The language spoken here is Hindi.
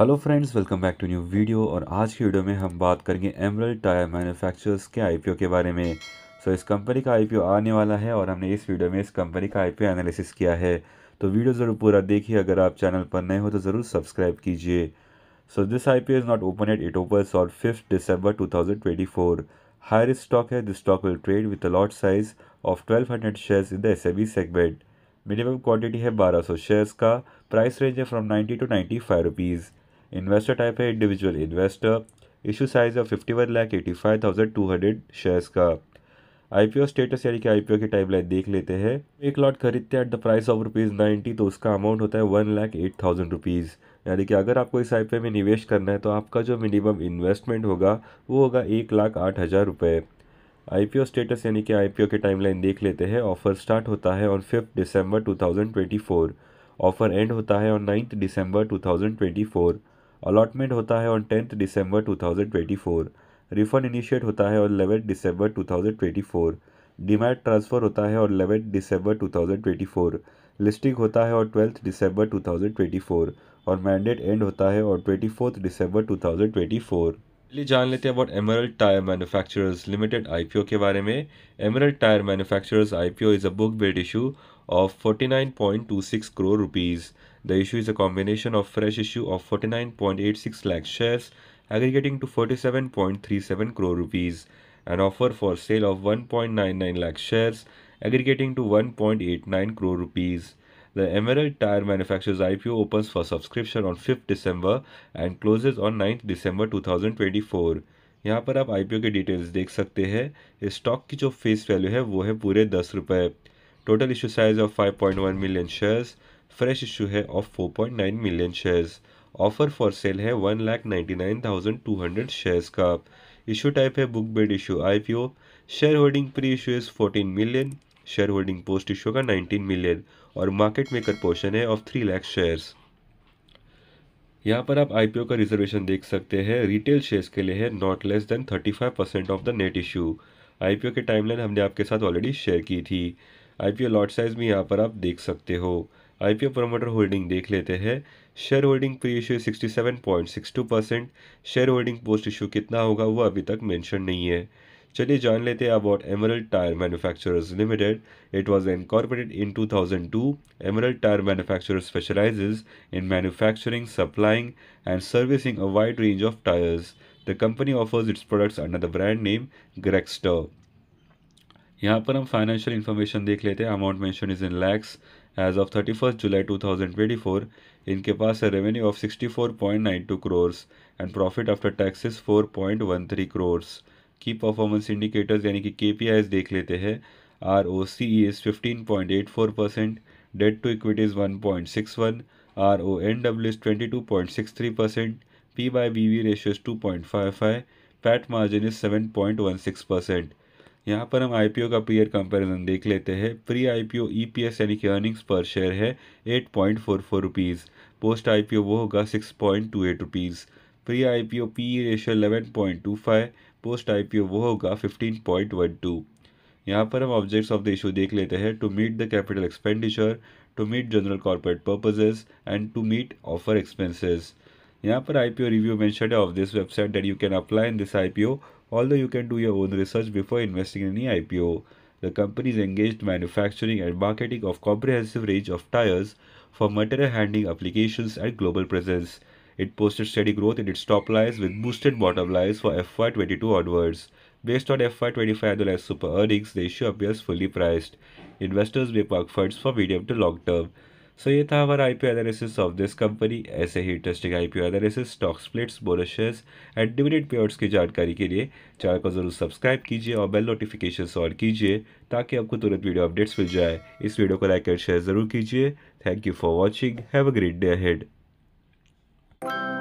Hello friends welcome back to new video और आज की वीडियो में हम बात करेंगे एमरल टायर मैन्युफैक्चरर्स के आईपीओ के बारे में सो so, इस कंपनी का आईपीओ आने वाला है और हमने इस वीडियो में इस कंपनी का आईपीओ एनालिसिस किया है तो वीडियो ज़रूर पूरा देखिए अगर आप चैनल पर नए हो तो ज़रूर सब्सक्राइब कीजिए so this I P is not open at it opens और fifth December two thousand twenty four higher stock है this stock will trade with lot size of twelve hundred shares in the S A segment minimum quantity है बारह सौ शेयर्स का प्राइस रेंज है from ninety to ninety five rupees investor type है इंडिविजुअल इन्वेस्टर इशू साइज है fifty one lakh eighty five thousand two hundred shares का आई पी ओ स्टेटस यानी कि आई पी ओ की लाइन देख लेते हैं एक लॉट खरीदते हैं at the price of rupees ninety तो उसका अमाउंट होता है one lakh eight thousand rupees यानी कि अगर आपको इस आई पी ओ में निवेश करना है तो आपका जो मिनिमम इन्वेस्टमेंट होगा वो होगा एक लाख आठ हज़ार रुपये आई पी ओ स्टेटस यानी कि आई पी के की लाइन देख लेते हैं ऑफर स्टार्ट होता है on fifth December for offer end होता है on ninth December for allotment होता है on tenth December 2024 refund initiate होता है और इलेवन दिसंबर 2024 डिमैट ट्रांसफ़र होता है और इलेवन दिसंबर 2024 लिस्टिंग होता है और ट्वेल्थ दिसंबर 2024 और मैंडेट एंड होता है और ट्वेंटी फोर्थ दिसंबर टू पहले जान लेते हैं about Emerald Tyre Manufacturers Limited IPO के बारे में Emerald Tyre Manufacturers IPO is a book built issue of 49.26 crore rupees. The issue is a combination of fresh issue of 49.86 lakh shares aggregating to 47.37 crore rupees, an offer for sale of 1.99 lakh shares aggregating to 1.89 crore rupees. The Emerald Tire Manufacturers IPO opens for subscription on 5th December and closes on 9th December 2024. यहाँ पर आप आईपीओ के डिटेल्स देख सकते हैं स्टॉक की जो फेस वैल्यू है वो है पूरे दस रुपये total issue size of 5.1 million shares fresh issue है of 4.9 million shares offer for sale है one lakh ninety nine thousand two hundred shares का इशू टाइप है बुक बेड इशू ओ share holding pre issue is fourteen million share holding post issue का नाइनटीन मिलियन और मार्केट मेकर पोर्शन है ऑफ थ्री लैख शेयर्स यहाँ पर आप आईपीओ का रिजर्वेशन देख सकते हैं रिटेल शेयर्स के लिए है not less than five percent of the net issue IPO के टाइमलाइन हमने आपके साथ ऑलरेडी शेयर की थी आई पी लॉट साइज भी यहाँ पर आप देख सकते हो आई पी प्रमोटर होल्डिंग देख लेते हैं share holding pre issue sixty seven point six two percent share holding post issue कितना होगा वो अभी तक मेंशन नहीं है चलिए जान लेते हैं about Emerald Tyre Manufacturers Limited it was incorporated in 2002 Emerald Tyre manufacture specialises in manufacturing supplying and servicing a wide range of tyres the company offers its products under the brand name Grexter यहाँ पर हम फाइनेंशियल इन्फॉर्मेशन देख लेते हैं amount mention is in lakhs as of thirty first July two thousand twenty four इनके पास है revenue of sixty four point nine to crores and profit after taxes four point one three crores की परफॉर्मेंस इंडिकेटर्स यानी कि के पी आईज देख लेते हैं R O C E is fifteen point eight four percent debt to equity is one point six one R O N W is twenty two point six three percent P by B V ratio is two point five five PAT margin is seven point one six percent यहाँ पर हम आईपीओ का पीयर कंपैरिजन देख लेते हैं प्री आईपीओ ईपीएस यानी कि अर्निंग्स पर शेयर है eight point four four rupees post IPO वो होगा six point two eight rupees pre IPO P ratio eleven point two five post IPO वो होगा फिफ्टीन पॉइंट वन टू यहाँ पर हम ऑब्जेक्ट्स ऑफ द इशू देख लेते हैं to meet the capital expenditure to meet general corporate purposes and to meet offer expenses यहाँ पर I P O review mention of this website that you can apply in this I P O Although you can do your own research before investing in any IPO, the company is engaged manufacturing and marketing of comprehensive range of tires for material handling applications and global presence. It posted steady growth in its top lines with boosted bottom lines for FY22 onwards. Based on FY25 annualized super earnings, the issue appears fully priced. Investors may park funds for medium to long term. So ये था हमारा I P analysis of this company ऐसे ही interesting I P analysis stock splits bonus and dividend payers की जानकारी के लिए चैनल को जरूर सब्सक्राइब कीजिए और बेल नोटिफिकेशन ऑन कीजिए ताकि आपको तुरंत वीडियो अपडेट्स मिल जाए इस वीडियो को लाइक एंड शेयर ज़रूर कीजिए thank you for watching have a great day head